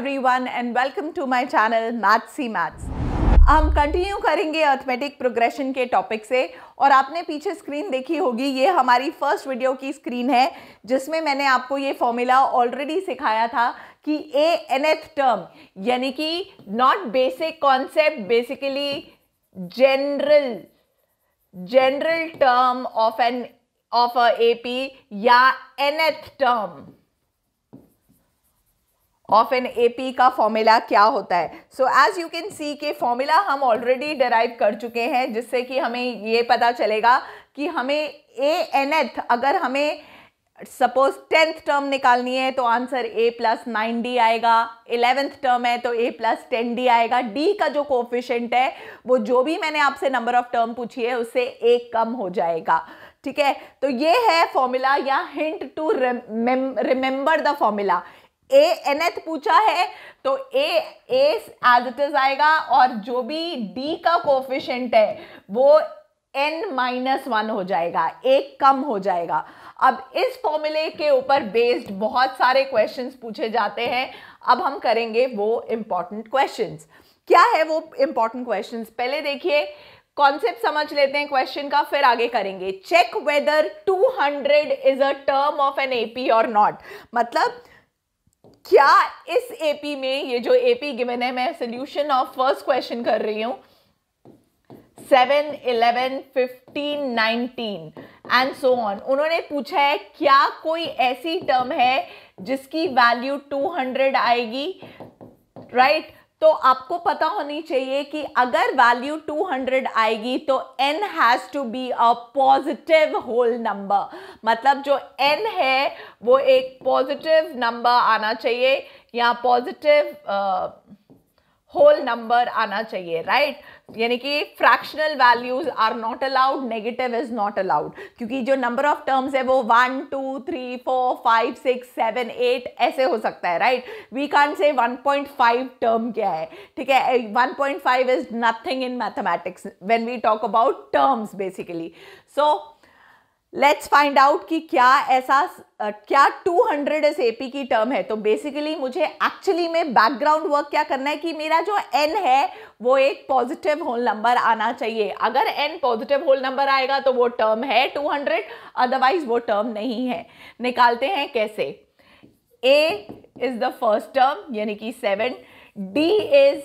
everyone and welcome to my channel Mathsy Maths हम continue करेंगे arithmetic progression के topic से और आपने पीछे स्क्रीन देखी होगी ये हमारी फर्स्ट वीडियो की स्क्रीन है जिसमें मैंने आपको ये फॉर्मूला ऑलरेडी सिखाया था कि ए एन एथ टर्म यानी कि not basic concept basically general general term of an of a AP या an nth term of an A P का फॉर्मूला क्या होता है so as you can see के फॉर्मूला हम ऑलरेडी डराइव कर चुके हैं जिससे कि हमें ये पता चलेगा कि हमें ए एन एथ अगर हमें सपोज टेंथ टर्म निकालनी है तो answer a plus nine d आएगा इलेवेंथ टर्म है तो ए प्लस टेन डी आएगा डी का जो कोफिशेंट है वो जो भी मैंने आपसे नंबर ऑफ टर्म पूछी है उससे एक कम हो जाएगा ठीक है तो ये है फॉर्मूला या hint to remember the formula a n nth पूछा है तो a s as it is आएगा और जो भी डी का कोफिशेंट है वो एन माइनस वन हो जाएगा एक कम हो जाएगा अब इस फॉर्मूले के ऊपर बेस्ड बहुत सारे क्वेश्चंस पूछे जाते हैं अब हम करेंगे वो इंपॉर्टेंट क्वेश्चंस क्या है वो इंपॉर्टेंट क्वेश्चंस पहले देखिए कॉन्सेप्ट समझ लेते हैं क्वेश्चन का फिर आगे करेंगे check whether 200 is a term of an AP और नॉट मतलब क्या इस एपी में ये जो एपी गिवन है मैं सोल्यूशन ऑफ फर्स्ट क्वेश्चन कर रही हूं seven eleven fifteen nineteen and so on उन्होंने पूछा है क्या कोई ऐसी टर्म है जिसकी वैल्यू टू हंड्रेड आएगी राइट right? तो आपको पता होनी चाहिए कि अगर वैल्यू 200 आएगी तो n has to be a positive whole number मतलब जो n है वो एक पॉजिटिव नंबर आना चाहिए या पॉजिटिव होल नंबर आना चाहिए राइट यानी कि fractional values are not allowed negative is not allowed क्योंकि जो नंबर ऑफ टर्म्स है वो one two three four five six seven eight ऐसे हो सकता है right we can say one point five term क्या है ठीक है one point five is nothing in mathematics when we talk about terms basically so let's find out कि क्या ऐसा क्या 200 एस एपी की टर्म है तो बेसिकली मुझे एक्चुअली में बैकग्राउंड वर्क क्या करना है कि मेरा जो एन है वो एक पॉजिटिव होल नंबर आना चाहिए अगर एन पॉजिटिव होल नंबर आएगा तो वो टर्म है 200 अदरवाइज वो टर्म नहीं है निकालते हैं कैसे a is the first term यानी कि seven d is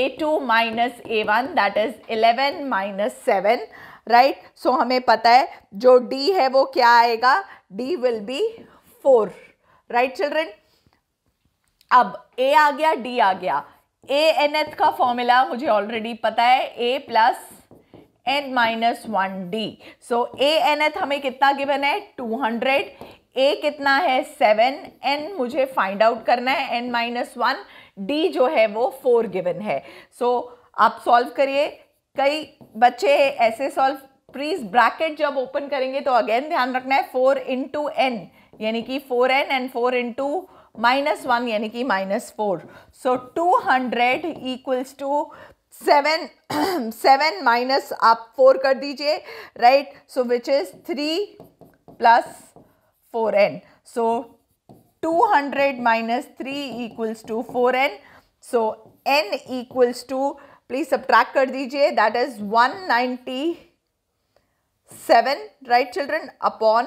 a two minus a one that is eleven minus seven right right? So so, हमें पता है जो डी है वो क्या आएगा d will be four right children अब ए आ गया डी आ गया ए एन एथ का फॉर्मूला मुझे ऑलरेडी पता है a plus n minus one d so a n nth हमें कितना गिवन है टू हंड्रेड ए कितना है सेवन एन मुझे फाइंड आउट करना है एन माइनस वन डी जो है वो फोर गिवन है सो so, आप सॉल्व करिए कई बच्चे ऐसे सॉल्व प्लीज ब्रैकेट जब ओपन करेंगे तो अगेन ध्यान रखना है फोर इंटू एन यानी कि four n and four into minus one यानी कि minus four so two hundred equals to seven seven minus आप फोर कर दीजिए right so which is three plus four n so two hundred minus three equals to four n so n equals to please subtract कर दीजिए that is 197 right children upon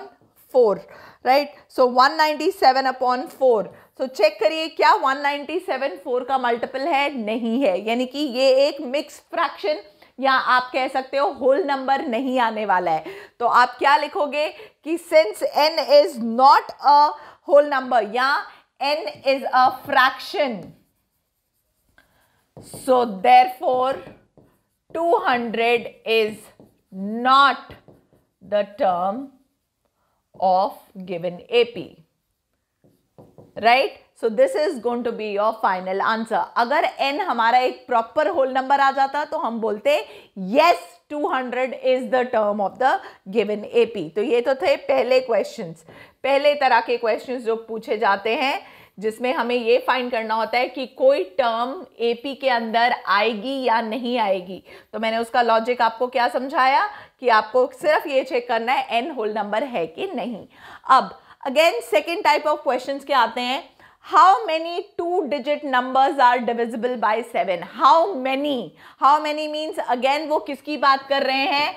four right so 197 upon four तो check करिए क्या 197 four का multiple है नहीं है यानी कि ये एक मिक्स फ्रैक्शन या आप कह सकते हो होल नंबर नहीं आने वाला है तो आप क्या लिखोगे कि since n is not a whole number या n is a fraction So therefore, 200 is not the term of given AP. Right? So this is going to be your final answer अगर एन हमारा एक proper whole number आ जाता तो हम बोलते yes 200 is the term of the given AP तो ये तो थे पहले क्वेश्चंस पहले तरह के क्वेश्चंस जो पूछे जाते हैं जिसमें हमें ये फाइंड करना होता है कि कोई टर्म एपी के अंदर आएगी या नहीं आएगी तो मैंने उसका लॉजिक आपको क्या समझाया कि आपको सिर्फ ये चेक करना है एन होल नंबर है कि नहीं अब again second type of question क्या आते हैं how many two digit numbers are divisible by seven how many how many means again वो किसकी बात कर रहे हैं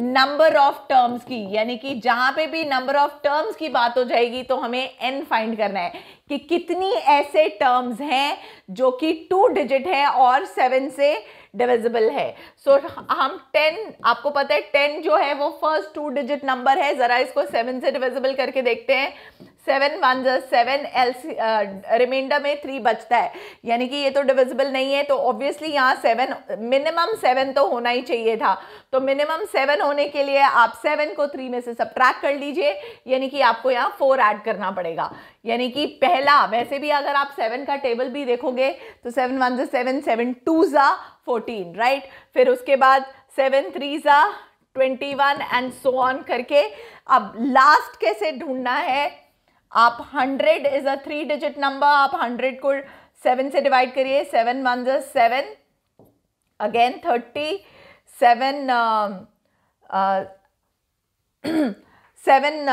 नंबर ऑफ टर्म्स की यानी कि जहां पे भी नंबर ऑफ टर्म्स की बात हो जाएगी तो हमें एन फाइंड करना है कि कितनी ऐसे टर्म्स हैं जो कि टू डिजिट है और सेवन से डिविजिबल है सो so, हम टेन आपको पता है टेन जो है वो फर्स्ट टू डिजिट नंबर है ज़रा इसको सेवन से डिविजिबल करके देखते हैं सेवन वन जस सेवन सी रिमाइंडर में थ्री बचता है यानी कि ये तो डिविजिबल नहीं है तो ऑब्वियसली यहाँ सेवन मिनिमम सेवन तो होना ही चाहिए था तो मिनिमम सेवन होने के लिए आप सेवन को थ्री में से सब कर लीजिए यानी कि आपको यहाँ फोर ऐड करना पड़ेगा यानी कि पहला वैसे भी अगर आप सेवन का टेबल भी देखोगे तो सेवन वन जो सेवन सेवन टू ज़ा फोर्टीन राइट फिर उसके बाद सेवन थ्री ज़ा twenty one and so on करके अब लास्ट कैसे ढूंढना है आप hundred is a three digit number आप हंड्रेड को सेवन से डिवाइड करिए सेवन वन जो seven again thirty seven seven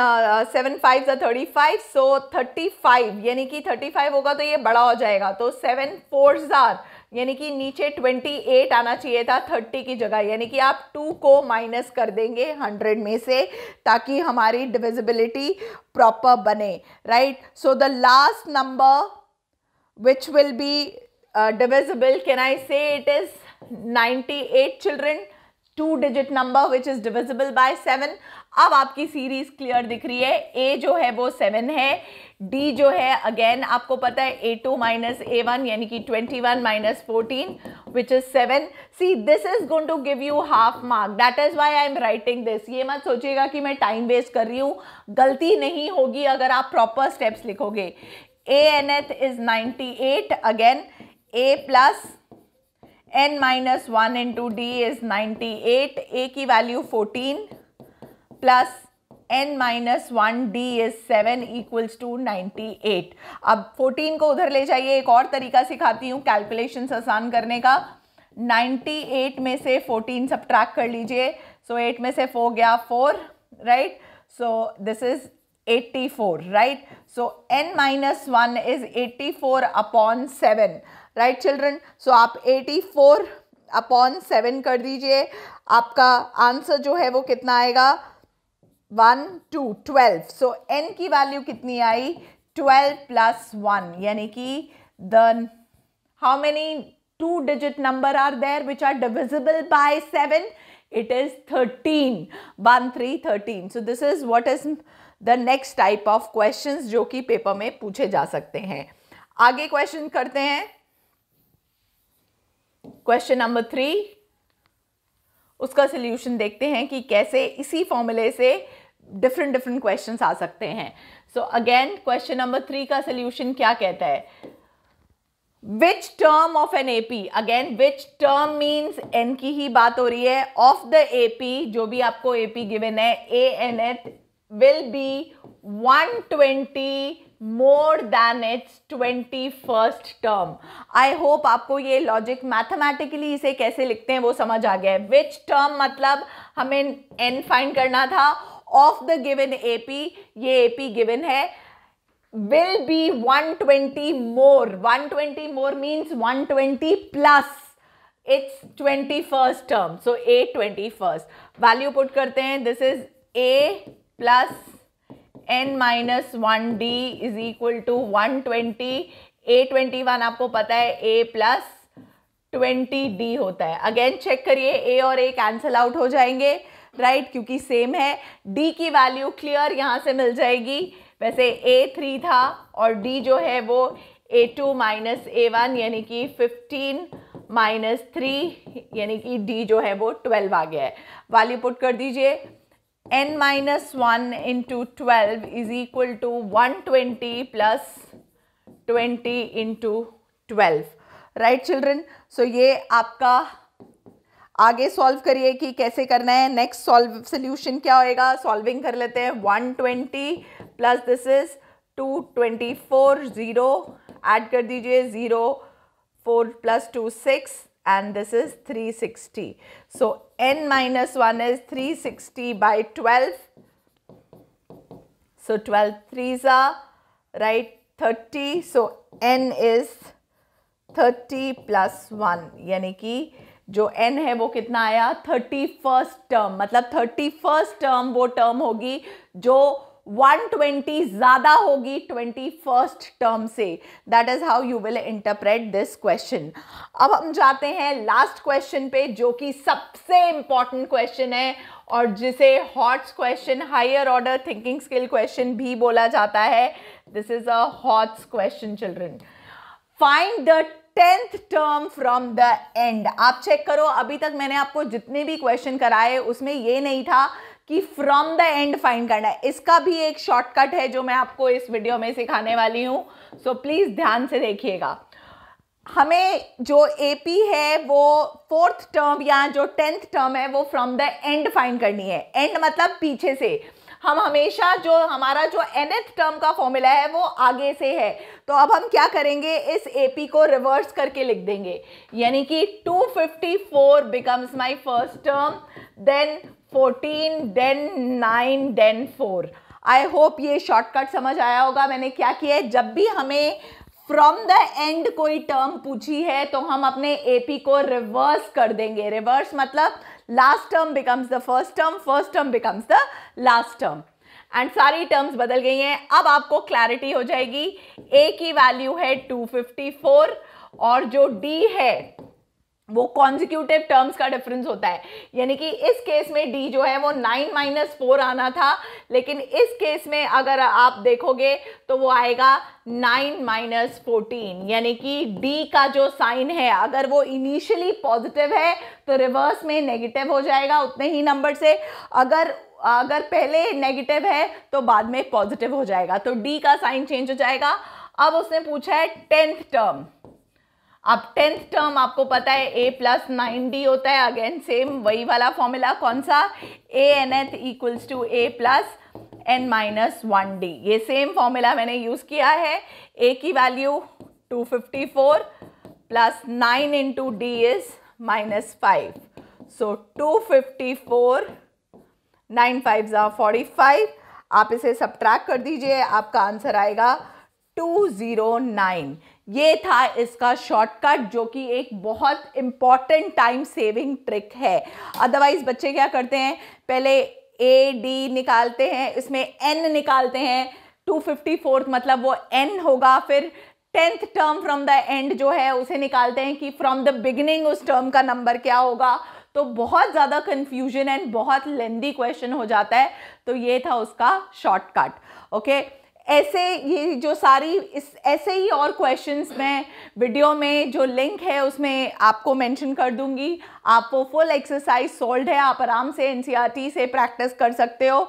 seven five ज़ा thirty five so thirty five यानी कि थर्टी फाइव होगा तो ये बड़ा हो जाएगा तो सेवन फोर ज़ार यानी कि नीचे 28 आना चाहिए था 30 की जगह यानी कि आप 2 को माइनस कर देंगे 100 में से ताकि हमारी डिविजिबिलिटी प्रॉपर बने right so the last number which will be divisible can I say it is 98 children two digit number which is divisible by seven अब आपकी सीरीज क्लियर दिख रही है ए जो है वो सेवन है डी जो है अगेन आपको पता है a two minus a one यानी कि twenty one minus fourteen which is seven see this is going to give you half mark that is why I am writing this ये मत सोचिएगा कि मैं टाइम वेस्ट कर रही हूँ गलती नहीं होगी अगर आप प्रॉपर स्टेप्स लिखोगे a n th is ninety eight again a plus n minus one into d is ninety eight a की value fourteen plus n minus one d is seven equals to ninety eight अब fourteen को उधर ले जाइए एक और तरीका सिखाती हूँ कैलकुलेशन आसान करने का नाइन्टी एट में से फोर्टीन ट्रैक कर लीजिए सो एट में से फोर गया four right so this is eighty right so n n one is eighty four upon seven right children so आप एटी फोर अपॉन सेवन कर दीजिए आपका आंसर जो है वो कितना आएगा one two twelve so n की वैल्यू कितनी आई ट्वेल्व प्लस वन यानी कि the how many two digit number are there which are divisible by seven it is thirteen one three thirteen so this is what is the next type of question जो कि paper में पूछे जा सकते हैं आगे क्वेश्चन करते हैं क्वेश्चन नंबर थ्री उसका सोल्यूशन देखते हैं कि कैसे इसी फॉर्मूले से डिफरेंट डिफरेंट क्वेश्चंस आ सकते हैं so again question number three का सोल्यूशन क्या कहता है which term of an A P again which term means n की ही बात हो रही है ऑफ द ए पी जो भी आपको ए पी गिवेन है a n th will be one twenty more than its twenty first term I hope आपको ये लॉजिक मैथमेटिकली इसे कैसे लिखते हैं वो समझ आ गया है विच टर्म मतलब हमें एन फाइंड करना था ऑफ द गिवन एपी ये एपी गिवन है will be 120 more one twenty more mean one twenty plus its twenty first term so a twenty first value put करते हैं this is a plus n minus one d is equal to one twenty a twenty one आपको पता है a plus twenty D होता है again check करिए ए और ए cancel out हो जाएंगे राइट right? क्योंकि सेम है डी की वैल्यू क्लियर यहाँ से मिल जाएगी वैसे ए थ्री था और डी जो है वो a two minus a one यानी कि फिफ्टीन माइनस थ्री यानी कि डी जो है वो ट्वेल्व आ गया है वैल्यू पुट कर दीजिए n minus one into twelve is equal to one twenty plus twenty into twelve right children so ये आपका आगे सॉल्व करिए कि कैसे करना है नेक्स्ट सॉल्व सोल्यूशन क्या होएगा सॉल्विंग कर लेते हैं one twenty plus this is two twenty four zero add कर दीजिए zero four plus two six and this is 360. So n minus one is 360 sixty by twelve so twelve are right 30. So n is 30 plus one यानी कि जो एन है वो कितना आया थर्टी फर्स्ट टर्म मतलब थर्टी फर्स्ट टर्म वो टर्म होगी जो 120 ज्यादा होगी ट्वेंटी फर्स्ट टर्म से that is how you will interpret this question अब हम जाते हैं लास्ट क्वेश्चन पे जो कि सबसे इंपॉर्टेंट क्वेश्चन है और जिसे HOTS question higher order thinking skill question भी बोला जाता है this is a HOTS question children find the tenth term from the end आप चेक करो अभी तक मैंने आपको जितने भी क्वेश्चन कराए उसमें ये नहीं था कि फ्रॉम द एंड फाइंड करना है इसका भी एक शॉर्टकट है जो मैं आपको इस वीडियो में सिखाने वाली हूँ सो प्लीज़ ध्यान से देखिएगा हमें जो एपी है वो फोर्थ टर्म या जो टेंथ टर्म है वो फ्रॉम द एंड फाइंड करनी है एंड मतलब पीछे से हम हमेशा जो हमारा जो एथ टर्म का फॉर्मूला है वो आगे से है तो अब हम क्या करेंगे इस पी को रिवर्स करके लिख देंगे यानी कि 254 becomes my first term then 14 then 9 then 4 I hope ये शॉर्टकट समझ आया होगा मैंने क्या किया है जब भी हमें फ्रॉम द एंड कोई टर्म पूछी है तो हम अपने पी को रिवर्स कर देंगे रिवर्स मतलब last term becomes the first term first term becomes the last term and सारी टर्म्स बदल गई हैं अब आपको क्लैरिटी हो जाएगी ए की वैल्यू है 254 और जो डी है वो कॉन्जिक्यूटिव टर्म्स का डिफरेंस होता है यानी कि इस केस में डी जो है वो नाइन माइनस फोर आना था लेकिन इस केस में अगर आप देखोगे तो वो आएगा नाइन माइनस फोर्टीन यानी कि डी का जो साइन है अगर वो इनिशियली पॉजिटिव है तो रिवर्स में नेगेटिव हो जाएगा उतने ही नंबर से अगर अगर पहले नेगेटिव है तो बाद में पॉजिटिव हो जाएगा तो डी का साइन चेंज हो जाएगा अब उसने पूछा है टेंथ टर्म अब टेंथ टर्म आपको पता है ए प्लस नाइन डी होता है अगेन सेम वही वाला फॉर्मूला कौन सा a n th equals to a plus n minus one d ये सेम फॉर्मूला मैंने यूज़ किया है ए की value two fifty four plus nine into d is minus five so two fifty four nine five ज़ा forty five आप इसे subtract कर दीजिए आपका आंसर आएगा टू ज़ीरो नाइन ये था इसका शॉर्टकट जो कि एक बहुत इम्पॉर्टेंट टाइम सेविंग ट्रिक है अदरवाइज बच्चे क्या करते हैं पहले ए डी निकालते हैं इसमें एन निकालते हैं टू फिफ्टी फोर्थ मतलब वो एन होगा फिर tenth term from the end जो है उसे निकालते हैं कि फ्रॉम द बिगिनिंग उस टर्म का नंबर क्या होगा तो बहुत ज़्यादा कन्फ्यूजन एंड बहुत लेंदी क्वेश्चन हो जाता है तो ये था उसका शॉर्टकट ओके okay? ऐसे ये जो सारी इस ऐसे ही और क्वेश्चंस मैं वीडियो में जो लिंक है उसमें आपको मेंशन कर दूंगी आप वो फुल एक्सरसाइज सोल्ड है आप आराम से एन e से प्रैक्टिस कर सकते हो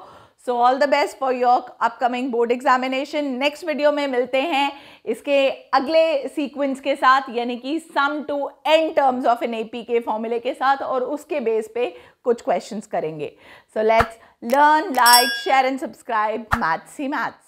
so all the best for your upcoming board examination next video में मिलते हैं इसके अगले सीक्वेंस के साथ यानी कि sum to n terms of an A के फॉर्मूले के साथ और उसके बेस पे कुछ क्वेश्चंस करेंगे so let's learn like share and subscribe maths ही मैथ्स